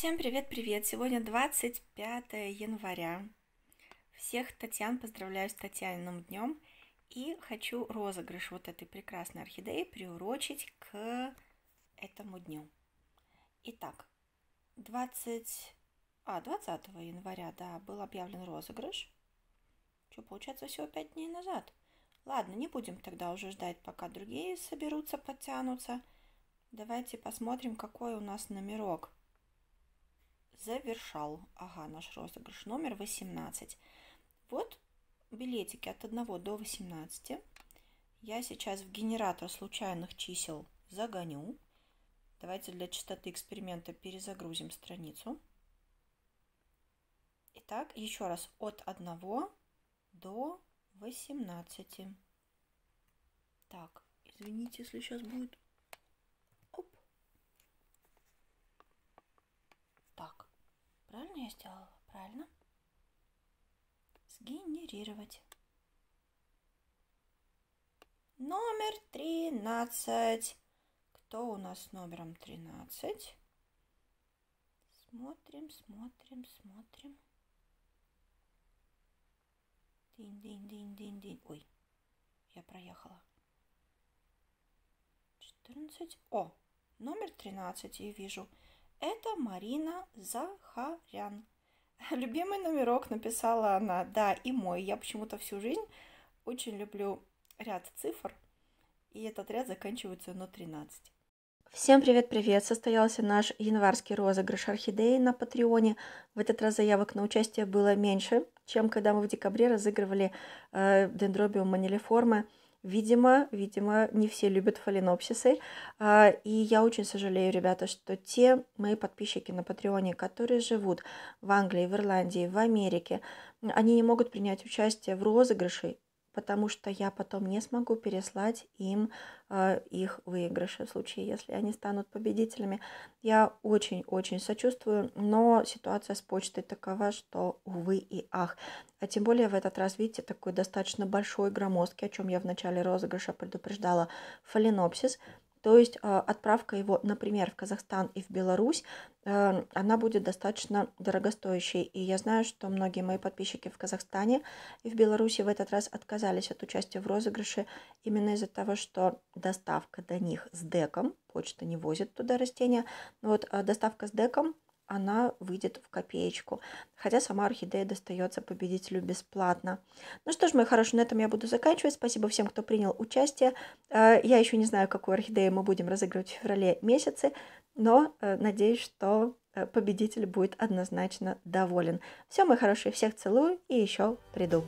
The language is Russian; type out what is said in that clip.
Всем привет-привет! Сегодня 25 января. Всех Татьян поздравляю с Татьяниным днем и хочу розыгрыш вот этой прекрасной орхидеи приурочить к этому дню. Итак, 20... А, 20 января, да, был объявлен розыгрыш. Что, получается, всего 5 дней назад. Ладно, не будем тогда уже ждать, пока другие соберутся, подтянутся. Давайте посмотрим, какой у нас номерок – завершал. Ага, наш розыгрыш номер 18. Вот билетики от 1 до 18. Я сейчас в генератор случайных чисел загоню. Давайте для чистоты эксперимента перезагрузим страницу. Итак, еще раз от 1 до 18. Так, извините, если сейчас будет иллюстрировать. Номер 13. Кто у нас с номером 13? Смотрим, смотрим, смотрим. Динь-динь-динь-динь-динь. Ой, я проехала. 14. О, номер 13 я вижу. Это Марина Захарян. Любимый номерок написала она, да, и мой. Я почему-то всю жизнь очень люблю ряд цифр, и этот ряд заканчивается на 13. Всем привет-привет! Состоялся наш январский розыгрыш орхидеи на Патреоне. В этот раз заявок на участие было меньше, чем когда мы в декабре разыгрывали э, дендробиум манилиформы. Видимо, видимо, не все любят фаленопсисы. А, и я очень сожалею, ребята, что те мои подписчики на Патреоне, которые живут в Англии, в Ирландии, в Америке, они не могут принять участие в розыгрыше потому что я потом не смогу переслать им э, их выигрыши в случае, если они станут победителями. Я очень-очень сочувствую, но ситуация с почтой такова, что увы и ах. А тем более в этот раз, видите, такой достаточно большой громоздкий, о чем я в начале розыгрыша предупреждала, фаленопсис – то есть а, отправка его, например, в Казахстан и в Беларусь, эм, она будет достаточно дорогостоящей. И я знаю, что многие мои подписчики в Казахстане и в Беларуси в этот раз отказались от участия в розыгрыше именно из-за того, что доставка до них с деком, почта не возит туда растения, вот а, доставка с деком – она выйдет в копеечку. Хотя сама орхидея достается победителю бесплатно. Ну что ж, мои хорошие, на этом я буду заканчивать. Спасибо всем, кто принял участие. Э, я еще не знаю, какую орхидею мы будем разыгрывать в феврале месяце, но э, надеюсь, что э, победитель будет однозначно доволен. Все, мои хорошие, всех целую и еще приду.